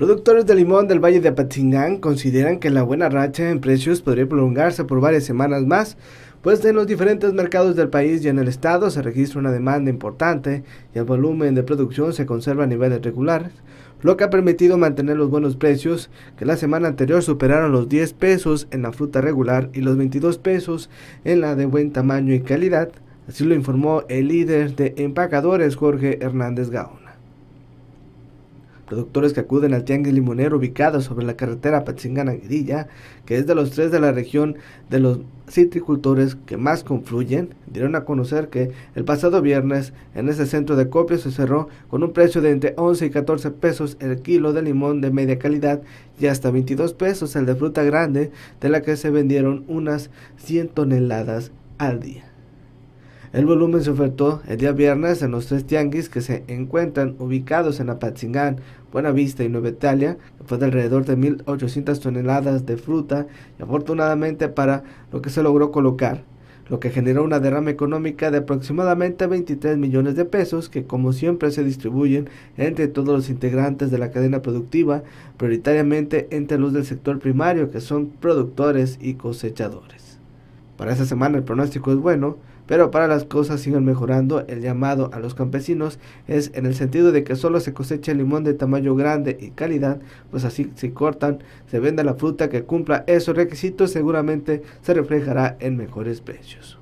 Productores de limón del Valle de Apatzingán consideran que la buena racha en precios podría prolongarse por varias semanas más, pues en los diferentes mercados del país y en el estado se registra una demanda importante y el volumen de producción se conserva a niveles regulares, lo que ha permitido mantener los buenos precios que la semana anterior superaron los 10 pesos en la fruta regular y los 22 pesos en la de buen tamaño y calidad, así lo informó el líder de empacadores Jorge Hernández Gaón. Productores que acuden al Tianguis Limonero ubicado sobre la carretera Patzingana aguirilla que es de los tres de la región de los citricultores que más confluyen, dieron a conocer que el pasado viernes en ese centro de copia se cerró con un precio de entre 11 y 14 pesos el kilo de limón de media calidad y hasta 22 pesos el de fruta grande, de la que se vendieron unas 100 toneladas al día. El volumen se ofertó el día viernes en los tres tianguis que se encuentran ubicados en Apatzingán, Buenavista y Nueva Italia, fue de alrededor de 1.800 toneladas de fruta y afortunadamente para lo que se logró colocar, lo que generó una derrama económica de aproximadamente 23 millones de pesos que como siempre se distribuyen entre todos los integrantes de la cadena productiva, prioritariamente entre los del sector primario que son productores y cosechadores. Para esta semana el pronóstico es bueno, pero para las cosas sigan mejorando, el llamado a los campesinos es en el sentido de que solo se cosecha el limón de tamaño grande y calidad, pues así si cortan, se venda la fruta que cumpla esos requisitos, seguramente se reflejará en mejores precios.